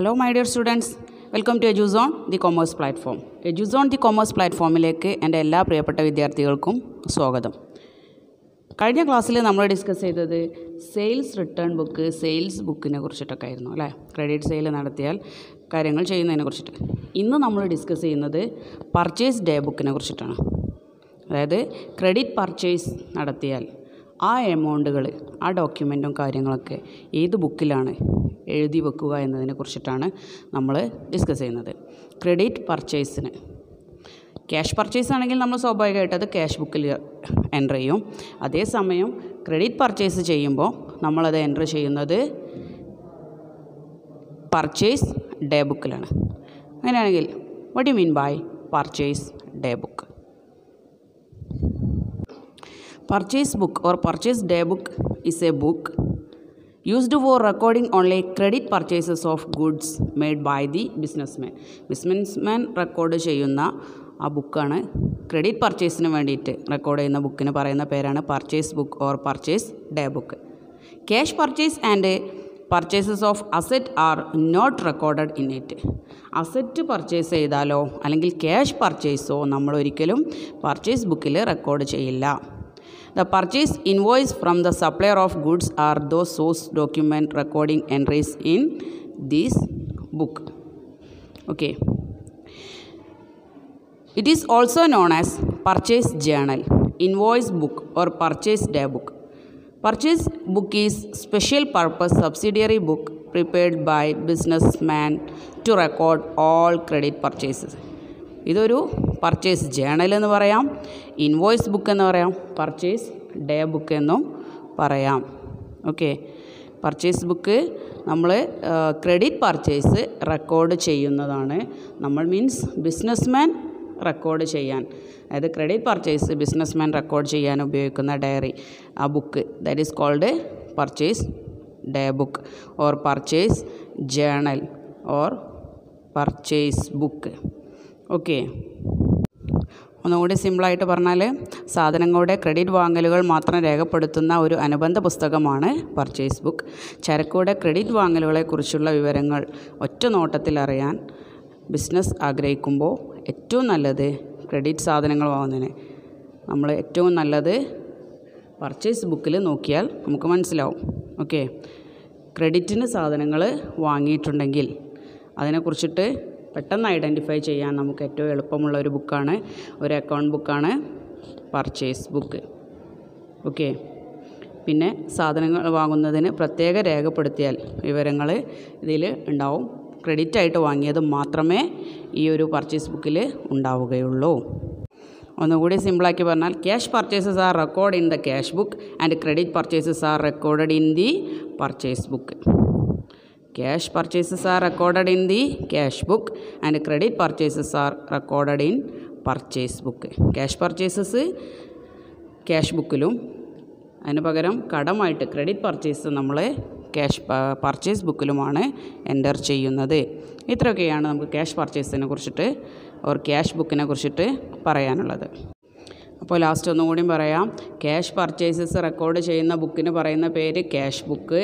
Hello my dear students welcome to Eduzone the commerce platform Eduzone the commerce പ്ലാറ്റ്ഫോമിലേക്ക് എൻ്റെ എല്ലാ പ്രിയപ്പെട്ട വിദ്യാർത്ഥികൾക്കും സ്വാഗതം കഴിഞ്ഞ ക്ലാസ്സിൽ നമ്മൾ ഡിസ്കസ് ചെയ്തത് സെയിൽസ് റിട്ടേൺ ബുക്ക് സെയിൽസ് ബുക്കിനെ കുറിച്ചിട്ടൊക്കെ ആയിരുന്നു അല്ലേ ക്രെഡിറ്റ് സെയിൽ നടത്തിയാൽ കാര്യങ്ങൾ ചെയ്യുന്നതിനെ കുറിച്ചിട്ട് ഇന്ന് നമ്മൾ ഡിസ്കസ് ചെയ്യുന്നത് പർച്ചേസ് ഡേ ബുക്കിനെ കുറിച്ചിട്ടാണ് അതായത് ക്രെഡിറ്റ് പർച്ചേസ് നടത്തിയാൽ ആ എമൗണ്ടുകൾ ആ ഡോക്യുമെൻറ്റും കാര്യങ്ങളൊക്കെ ഏത് ബുക്കിലാണ് എഴുതി വെക്കുക എന്നതിനെ കുറിച്ചിട്ടാണ് നമ്മൾ ഡിസ്കസ് ചെയ്യുന്നത് ക്രെഡിറ്റ് പർച്ചേസിന് ക്യാഷ് പർച്ചേസ് ആണെങ്കിൽ നമ്മൾ സ്വാഭാവികമായിട്ട് അത് ക്യാഷ് ബുക്കിൽ എൻ്റർ ചെയ്യും അതേസമയം ക്രെഡിറ്റ് പർച്ചേസ് ചെയ്യുമ്പോൾ നമ്മളത് എൻ്റർ ചെയ്യുന്നത് പർച്ചേസ് ഡേ ബുക്കിലാണ് അങ്ങനെയാണെങ്കിൽ what you mean by purchase day book purchase book or purchase day book is a book used for recording only credit purchases of goods made by the businessman businessman record ചെയ്യുന്ന ആ ബുക്കാണ് credit പർച്ചേസിന് വേണ്ടിയിട്ട് record ചെയ്യുന്ന ബുക്കിന് പറയുന്ന പേരാണ് purchase book or purchase day book cash purchase and purchases of asset are not recorded in it asset purchase ചെയ്താലോ അല്ലെങ്കിൽ ക്യാഷ് പർച്ചേസോ നമ്മൾ ഒരിക്കലും പർച്ചേസ് ബുക്കിൽ റെക്കോർഡ് ചെയ്യില്ല The purchase invoice from the supplier of goods are those source document recording entries in this book. Okay. It is also known as purchase journal, invoice book or purchase day book. Purchase book is special purpose subsidiary book prepared by businessman to record all credit purchases. ഇതൊരു purchase journal എന്ന് പറയാം invoice book എന്ന് പറയാം purchase day book എന്നും പറയാം okay purchase book നമ്മൾ credit purchase record ചെയ്യുന്നതാണ് നമ്മൾ മീൻസ് ബിസിനസ്മാൻ റെക്കോർഡ് ചെയ്യാൻ അതായത് ക്രെഡിറ്റ് പർച്ചേസ് ബിസിനസ്മാൻ റെക്കോർഡ് ചെയ്യാൻ ഉപയോഗിക്കുന്ന ഡയറി ആ book that is called purchase day book or purchase journal or purchase book okay ഒന്നുകൂടി സിമ്പിളായിട്ട് പറഞ്ഞാൽ സാധനങ്ങളുടെ ക്രെഡിറ്റ് വാങ്ങലുകൾ മാത്രം രേഖപ്പെടുത്തുന്ന ഒരു അനുബന്ധ പുസ്തകമാണ് പർച്ചേസ് ബുക്ക് ചരക്കുകളുടെ ക്രെഡിറ്റ് വാങ്ങലുകളെക്കുറിച്ചുള്ള വിവരങ്ങൾ ഒറ്റ നോട്ടത്തിൽ അറിയാൻ ബിസിനസ് ആഗ്രഹിക്കുമ്പോൾ ഏറ്റവും നല്ലത് ക്രെഡിറ്റ് സാധനങ്ങൾ വാങ്ങുന്നതിന് നമ്മൾ ഏറ്റവും നല്ലത് പർച്ചേസ് ബുക്കിൽ നോക്കിയാൽ നമുക്ക് മനസ്സിലാവും ഓക്കെ ക്രെഡിറ്റിന് സാധനങ്ങൾ വാങ്ങിയിട്ടുണ്ടെങ്കിൽ അതിനെക്കുറിച്ചിട്ട് പെട്ടെന്ന് ഐഡൻറ്റിഫൈ ചെയ്യാൻ നമുക്ക് ഏറ്റവും എളുപ്പമുള്ള ഒരു ബുക്കാണ് ഒരു അക്കൗണ്ട് ബുക്കാണ് പർച്ചേസ് ബുക്ക് ഓക്കെ പിന്നെ സാധനങ്ങൾ വാങ്ങുന്നതിന് പ്രത്യേക രേഖപ്പെടുത്തിയാൽ വിവരങ്ങൾ ഇതിൽ ഉണ്ടാവും ക്രെഡിറ്റ് ആയിട്ട് വാങ്ങിയത് മാത്രമേ ഈ ഒരു പർച്ചേസ് ബുക്കിൽ ഉണ്ടാവുകയുള്ളൂ ഒന്നുകൂടി സിമ്പിളാക്കി പറഞ്ഞാൽ cash purchases are record in the cash book and credit purchases are recorded in the purchase book Cash purchases are recorded in the cash book and credit purchases are recorded in purchase book cash purchases cash ബുക്കിലും അതിന് പകരം കടമായിട്ട് credit purchase നമ്മൾ cash purchase ബുക്കിലുമാണ് enter ചെയ്യുന്നത് ഇത്രയൊക്കെയാണ് നമുക്ക് cash പർച്ചേസിനെ കുറിച്ചിട്ട് ഓർ ക്യാഷ് ബുക്കിനെ കുറിച്ചിട്ട് പറയാനുള്ളത് അപ്പോൾ ലാസ്റ്റ് ഒന്നും കൂടി പറയാം ക്യാഷ് പർച്ചേസസ് റെക്കോർഡ് ചെയ്യുന്ന ബുക്കിന് പറയുന്ന പേര് ക്യാഷ് ബുക്ക്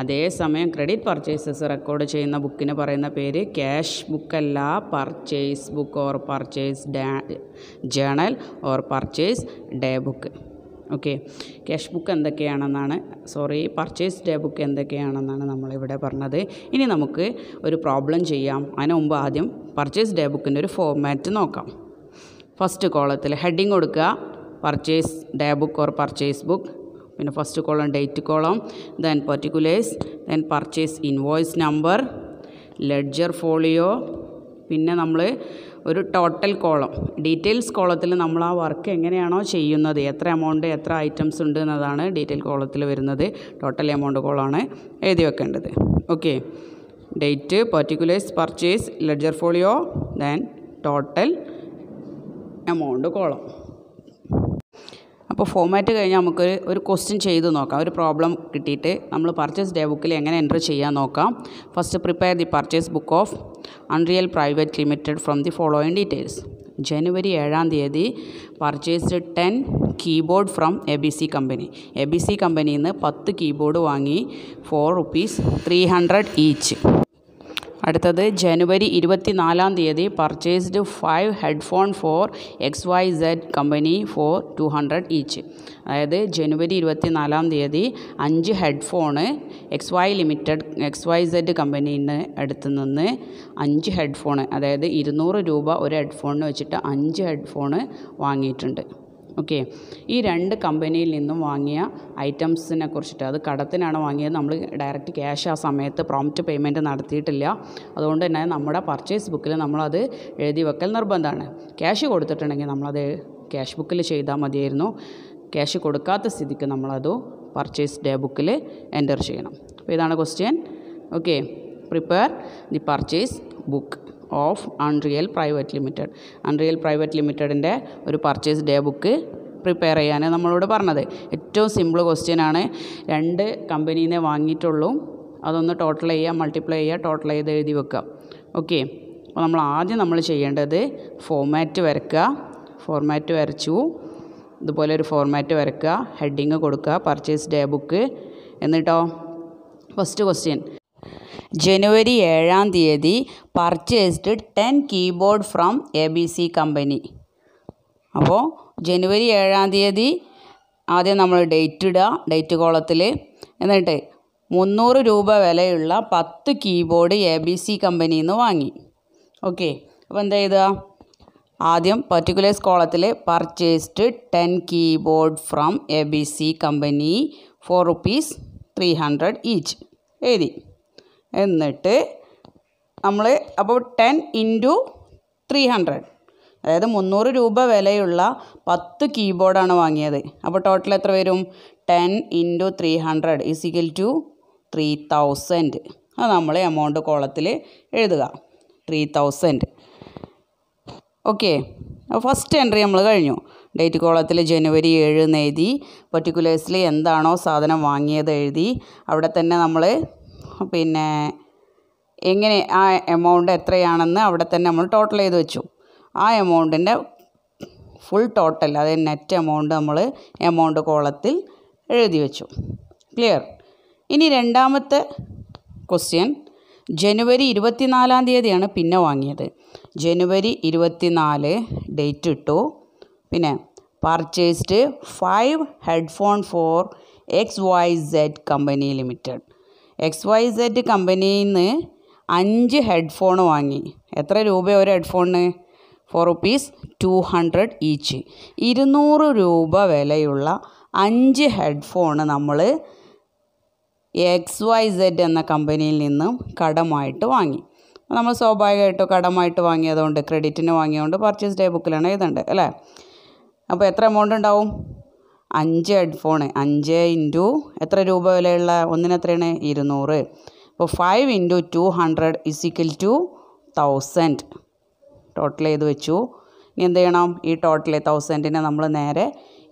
അതേസമയം ക്രെഡിറ്റ് പർച്ചേസസ് റെക്കോർഡ് ചെയ്യുന്ന ബുക്കിന് പറയുന്ന പേര് ക്യാഷ് ബുക്കല്ല purchase book or purchase journal or purchase day book okay cash book എന്തൊക്കെയാണെന്നാണ് സോറി പർച്ചേസ് ഡേ ബുക്ക് എന്തൊക്കെയാണെന്നാണ് നമ്മളിവിടെ പറഞ്ഞത് ഇനി നമുക്ക് ഒരു പ്രോബ്ലം ചെയ്യാം അതിനു മുമ്പ് ആദ്യം പർച്ചേസ് ഡേ ബുക്കിൻ്റെ ഒരു ഫോർമാറ്റ് നോക്കാം ഫസ്റ്റ് കോളത്തിൽ ഹെഡിങ് കൊടുക്കുക purchase day book or purchase book പിന്നെ first column date column then particulars then purchase invoice number ledger folio പിന്നെ നമ്മൾ ഒരു ടോട്ടൽ കോളം ഡീറ്റെയിൽസ് കോളത്തിൽ നമ്മൾ ആ വർക്ക് എങ്ങനെയാണോ ചെയ്യുന്നത് എത്ര എമൗണ്ട് എത്ര ഐറ്റംസ് ഉണ്ട് എന്നതാണ് ഡീറ്റെയിൽ കോളത്തിൽ വരുന്നത് ടോട്ടൽ എമൗണ്ട് കോളാണ് എഴുതി വെക്കേണ്ടത് okay date particulars purchase ledger folio then total amount column അപ്പോൾ ഫോമാറ്റ് കഴിഞ്ഞാൽ നമുക്കൊരു ഒരു ക്വസ്റ്റ്യൻ ചെയ്ത് നോക്കാം ഒരു പ്രോബ്ലം കിട്ടിയിട്ട് നമ്മൾ പർച്ചേസ് ഡേ ബുക്കിൽ എങ്ങനെ എൻ്റർ ചെയ്യാൻ നോക്കാം first prepare the purchase book of Unreal Private Limited from the following details ജനുവരി ഏഴാം തീയതി purchased ten keyboard from A B C company A B C കമ്പനിയിൽ നിന്ന് പത്ത് കീബോർഡ് വാങ്ങി for rupees three hundred each അടുത്തത് ജനുവരി ഇരുപത്തിനാലാം തീയതി purchased five headphone for X Y Z company for two hundred each അതായത് ജനുവരി ഇരുപത്തിനാലാം തീയതി അഞ്ച് headphone X Y limited X Y Z കമ്പനിയുടെ അടുത്ത് നിന്ന് അഞ്ച് ഹെഡ്ഫോണ് അതായത് ഇരുന്നൂറ് രൂപ ഒരു ഹെഡ്ഫോണിന് വെച്ചിട്ട് അഞ്ച് ഹെഡ്ഫോണ് വാങ്ങിയിട്ടുണ്ട് ഓക്കെ ഈ രണ്ട് കമ്പനിയിൽ നിന്നും വാങ്ങിയ ഐറ്റംസിനെ കുറിച്ചിട്ട് അത് കടത്തിനാണ് വാങ്ങിയത് നമ്മൾ ഡയറക്റ്റ് ക്യാഷ് ആ സമയത്ത് പ്രോംപ്റ്റ് പേയ്മെൻറ്റ് നടത്തിയിട്ടില്ല അതുകൊണ്ട് തന്നെ നമ്മുടെ പർച്ചേസ് ബുക്കിൽ നമ്മളത് എഴുതി വെക്കൽ നിർബന്ധമാണ് ക്യാഷ് കൊടുത്തിട്ടുണ്ടെങ്കിൽ നമ്മളത് ക്യാഷ് ബുക്കിൽ ചെയ്താൽ മതിയായിരുന്നു ക്യാഷ് കൊടുക്കാത്ത സ്ഥിതിക്ക് നമ്മളത് പർച്ചേസ് ഡേ ബുക്കിൽ എൻ്റർ ചെയ്യണം അപ്പോൾ ഇതാണ് question okay prepare the purchase book of Unreal Private Limited Unreal Private ലിമിറ്റഡിൻ്റെ ഒരു പർച്ചേസ് ഡേ ബുക്ക് പ്രിപ്പയർ ചെയ്യാനാണ് നമ്മളോട് പറഞ്ഞത് ഏറ്റവും സിമ്പിൾ ക്വസ്റ്റ്യൻ ആണ് രണ്ട് കമ്പനിയിൽ വാങ്ങിയിട്ടുള്ളൂ അതൊന്ന് ടോട്ടൽ ചെയ്യുക മൾട്ടിപ്ലൈ ചെയ്യുക ടോട്ടൽ ചെയ്ത് എഴുതി വെക്കുക ഓക്കെ അപ്പോൾ നമ്മൾ ആദ്യം നമ്മൾ ചെയ്യേണ്ടത് ഫോർമാറ്റ് വരക്കുക ഫോർമാറ്റ് വരച്ചു ഇതുപോലെ ഒരു ഫോർമാറ്റ് വരക്കുക ഹെഡിങ് കൊടുക്കുക പർച്ചേസ് ഡേ ബുക്ക് എന്നിട്ടോ ഫസ്റ്റ് ക്വസ്റ്റ്യൻ ജനുവരി ഏഴാം തീയതി purchased ten keyboard from A B C company അപ്പോൾ ജനുവരി ഏഴാം തീയതി ആദ്യം നമ്മൾ ഡേറ്റ് ഇടുക ഡേറ്റ് കോളത്തിൽ എന്നിട്ട് മുന്നൂറ് രൂപ വിലയുള്ള പത്ത് കീബോർഡ് എ ബി സി കമ്പനിയിൽ നിന്ന് വാങ്ങി ഓക്കെ അപ്പോൾ എന്താ ചെയ്തുക ആദ്യം പർട്ടിക്കുലേഴ്സ് കോളത്തിൽ purchased ten keyboard from A B C company for rupees three hundred each എഴുതി എന്നിട്ട് നമ്മൾ അപ്പോൾ ടെൻ ഇൻറ്റു ത്രീ ഹൺഡ്രഡ് അതായത് മുന്നൂറ് രൂപ വിലയുള്ള പത്ത് കീബോർഡാണ് വാങ്ങിയത് അപ്പോൾ ടോട്ടൽ എത്ര വരും ten into three hundred is equal to three thousand അത് നമ്മൾ എമൗണ്ട് കോളത്തിൽ എഴുതുക three thousand okay first entry നമ്മൾ കഴിഞ്ഞു ഡേറ്റ് കോളത്തിൽ ജനുവരി ഏഴ് എഴുതി പർട്ടിക്കുലേഴ്സിൽ എന്താണോ സാധനം വാങ്ങിയത് എഴുതി അവിടെ തന്നെ നമ്മൾ പിന്നെ എങ്ങനെ ആ എമൗണ്ട് എത്രയാണെന്ന് അവിടെ തന്നെ നമ്മൾ ടോട്ടൽ ചെയ്ത് വെച്ചു ആ എമൗണ്ടിൻ്റെ ഫുൾ ടോട്ടൽ അതായത് നെറ്റ് എമൗണ്ട് നമ്മൾ എമൗണ്ട് കോളത്തിൽ എഴുതി വെച്ചു ക്ലിയർ ഇനി രണ്ടാമത്തെ ക്വസ്റ്റ്യൻ ജനുവരി ഇരുപത്തിനാലാം തീയതിയാണ് പിന്നെ വാങ്ങിയത് ജനുവരി ഇരുപത്തിനാല് ഡേറ്റ് ഇട്ടു പിന്നെ purchased five headphone for X Y Z company limited X Y Z കമ്പനിയിൽ നിന്ന് അഞ്ച് ഹെഡ്ഫോൺ വാങ്ങി എത്ര രൂപ ഒരു ഹെഡ്ഫോണിന് for rupees two hundred each ഇരുന്നൂറ് രൂപ വിലയുള്ള അഞ്ച് ഹെഡ്ഫോണ് നമ്മൾ എക്സ് വൈ സെഡ് എന്ന കമ്പനിയിൽ നിന്നും കടമായിട്ട് വാങ്ങി നമ്മൾ സ്വാഭാവികമായിട്ടും കടമായിട്ട് വാങ്ങിയതുകൊണ്ട് ക്രെഡിറ്റിന് വാങ്ങിയതുകൊണ്ട് പർച്ചേസ് ഡേ ബുക്കിലാണ് എഴുതേണ്ടത് അല്ലേ അപ്പോൾ എത്ര എമൗണ്ട് ഉണ്ടാവും അഞ്ച് ഹെഡ്ഫോണ് അഞ്ച് ഇൻറ്റു എത്ര രൂപ വിലയുള്ള ഒന്നിന് എത്രയാണ് ഇരുന്നൂറ് അപ്പോൾ five into two hundred is equal to thousand total ചെയ്ത് വെച്ചു ഇനി എന്ത് ചെയ്യണം ഈ ടോട്ടൽ തൗസൻഡിനെ നമ്മൾ നേരെ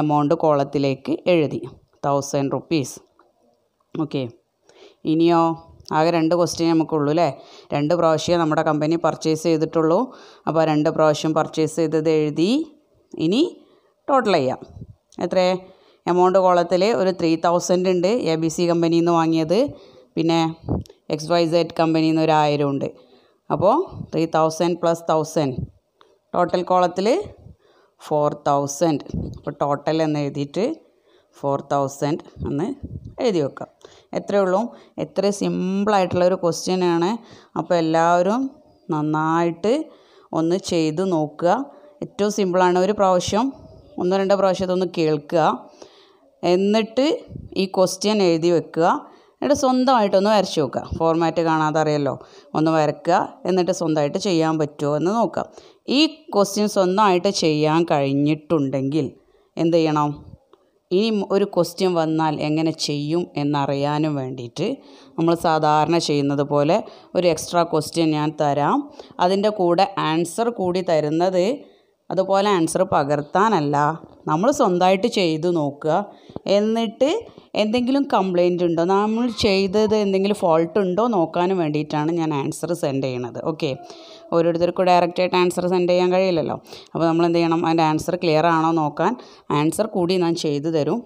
എമൗണ്ട് കോളത്തിലേക്ക് എഴുതി തൗസൻഡ് റുപ്പീസ് ഓക്കെ ഇനിയോ ആകെ രണ്ട് ക്വസ്റ്റ്യൻ നമുക്കുള്ളൂ അല്ലേ രണ്ട് പ്രാവശ്യം നമ്മുടെ കമ്പനി പർച്ചേസ് ചെയ്തിട്ടുള്ളൂ അപ്പോൾ രണ്ട് പ്രാവശ്യം പർച്ചേസ് ചെയ്തത് എഴുതി ഇനി ടോട്ടൽ ചെയ്യാം എത്രയേ എമൗണ്ട് കോളത്തിൽ ഒരു ത്രീ തൗസൻഡ് ഉണ്ട് എ ബി സി കമ്പനിയിൽ നിന്ന് വാങ്ങിയത് പിന്നെ എക്സ് വൈ സെഡ് കമ്പനിയിൽ നിന്ന് ഒരു ആയിരം ഉണ്ട് അപ്പോൾ three thousand plus thousand total കോളത്തിൽ ഫോർ തൗസൻഡ് അപ്പോൾ ടോട്ടൽ എന്ന് എഴുതിയിട്ട് ഫോർ തൗസൻഡ് എന്ന് എഴുതി വെക്കാം എത്രയേ ഉള്ളൂ എത്ര സിമ്പിളായിട്ടുള്ളൊരു ഒരു ക്വസ്റ്റ്യൻ ആണ് അപ്പോൾ എല്ലാവരും നന്നായിട്ട് ഒന്ന് ചെയ്ത് നോക്കുക ഏറ്റവും സിമ്പിളാണ് ഒരു പ്രാവശ്യം ഒന്നോ രണ്ടോ പ്രാവശ്യം ഇതൊന്ന് കേൾക്കുക എന്നിട്ട് ഈ ക്വസ്റ്റ്യൻ എഴുതി വെക്കുക എന്നിട്ട് സ്വന്തമായിട്ടൊന്ന് വരച്ച് നോക്കുക ഫോർമാറ്റ് കാണാതെ അറിയല്ലോ ഒന്ന് വരക്കുക എന്നിട്ട് സ്വന്തമായിട്ട് ചെയ്യാൻ പറ്റുമോ എന്ന് നോക്കുക ഈ ക്വസ്റ്റ്യൻ സ്വന്തമായിട്ട് ചെയ്യാൻ കഴിഞ്ഞിട്ടുണ്ടെങ്കിൽ എന്ത് ചെയ്യണം ഇനി ഒരു ക്വസ്റ്റ്യൻ വന്നാൽ എങ്ങനെ ചെയ്യും എന്നറിയാനും വേണ്ടിയിട്ട് നമ്മൾ സാധാരണ ചെയ്യുന്നത് പോലെ ഒരു എക്സ്ട്രാ ക്വസ്റ്റ്യൻ ഞാൻ തരാം അതിൻ്റെ കൂടെ ആൻസർ കൂടി തരുന്നത് അതുപോലെ ആൻസർ പകർത്താനല്ല നമ്മൾ സ്വന്തമായിട്ട് ചെയ്തു നോക്കുക എന്നിട്ട് എന്തെങ്കിലും കംപ്ലൈൻറ്റ് ഉണ്ടോ നമ്മൾ ചെയ്തത് എന്തെങ്കിലും ഫോൾട്ട് ഉണ്ടോ നോക്കാനും വേണ്ടിയിട്ടാണ് ഞാൻ ആൻസർ സെൻഡ് ചെയ്യണത് ഓക്കെ ഓരോരുത്തർക്കും ഡയറക്റ്റായിട്ട് ആൻസർ സെൻഡ് ചെയ്യാൻ കഴിയില്ലല്ലോ അപ്പോൾ നമ്മൾ എന്ത് ചെയ്യണം അതിൻ്റെ ആൻസർ ക്ലിയർ ആണോ നോക്കാൻ ആൻസർ കൂടി ഞാൻ ചെയ്തു തരും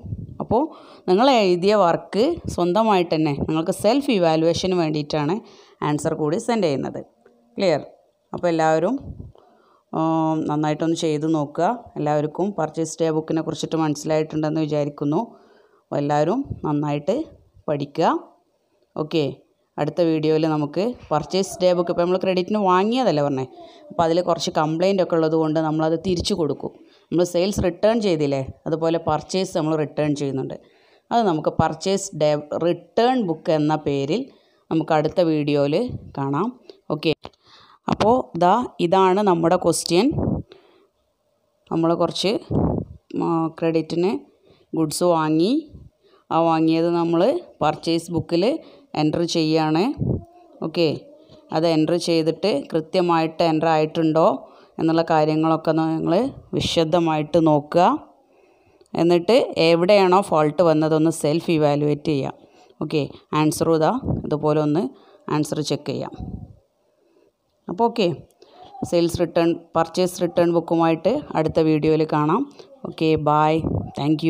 അപ്പോൾ നിങ്ങൾ എഴുതിയ വർക്ക് സ്വന്തമായിട്ട് തന്നെ നിങ്ങൾക്ക് സെൽഫ് ഇവാലുവേഷന് വേണ്ടിയിട്ടാണ് ആൻസർ കൂടി സെൻഡ് ചെയ്യുന്നത് ക്ലിയർ അപ്പോൾ എല്ലാവരും നന്നായിട്ടൊന്ന് ചെയ്ത് നോക്കുക എല്ലാവർക്കും പർച്ചേസ് ഡേ ബുക്കിനെ കുറിച്ചിട്ട് മനസ്സിലായിട്ടുണ്ടെന്ന് വിചാരിക്കുന്നു അപ്പോൾ എല്ലാവരും നന്നായിട്ട് പഠിക്കുക ഓക്കെ അടുത്ത വീഡിയോയിൽ നമുക്ക് പർച്ചേസ് ഡേ ബുക്ക് ഇപ്പോൾ നമ്മൾ ക്രെഡിറ്റിന് വാങ്ങിയതല്ലേ പറഞ്ഞേ അപ്പോൾ അതിൽ കുറച്ച് കംപ്ലയിൻ്റ് ഒക്കെ ഉള്ളത് കൊണ്ട് നമ്മളത് തിരിച്ചു കൊടുക്കും നമ്മൾ സെയിൽസ് റിട്ടേൺ ചെയ്തില്ലേ അതുപോലെ പർച്ചേസ് നമ്മൾ റിട്ടേൺ ചെയ്യുന്നുണ്ട് അത് നമുക്ക് പർച്ചേസ് ഡേ റിട്ടേൺ ബുക്ക് എന്ന പേരിൽ നമുക്ക് അടുത്ത വീഡിയോയിൽ കാണാം ഓക്കെ അപ്പോൾ ദാ ഇതാണ് നമ്മുടെ ക്വസ്റ്റ്യൻ നമ്മൾ കുറച്ച് ക്രെഡിറ്റിന് ഗുഡ്സ് വാങ്ങി ആ വാങ്ങിയത് നമ്മൾ പർച്ചേസ് ബുക്കിൽ എൻ്റർ ചെയ്യുകയാണ് ഓക്കെ അത് എൻ്റർ ചെയ്തിട്ട് കൃത്യമായിട്ട് എൻ്റർ ആയിട്ടുണ്ടോ എന്നുള്ള കാര്യങ്ങളൊക്കെ നിങ്ങൾ വിശദമായിട്ട് നോക്കുക എന്നിട്ട് എവിടെയാണോ ഫോൾട്ട് വന്നതൊന്ന് സെൽഫ് ഇവാലുവേറ്റ് ചെയ്യാം ഓക്കെ ആൻസർ ഇതാ ഇതുപോലെ ഒന്ന് ആൻസർ ചെക്ക് ചെയ്യാം അപ്പോൾ okay sales return purchase return ബുക്കുമായിട്ട് അടുത്ത വീഡിയോയിൽ കാണാം ഓക്കെ ബായ് താങ്ക്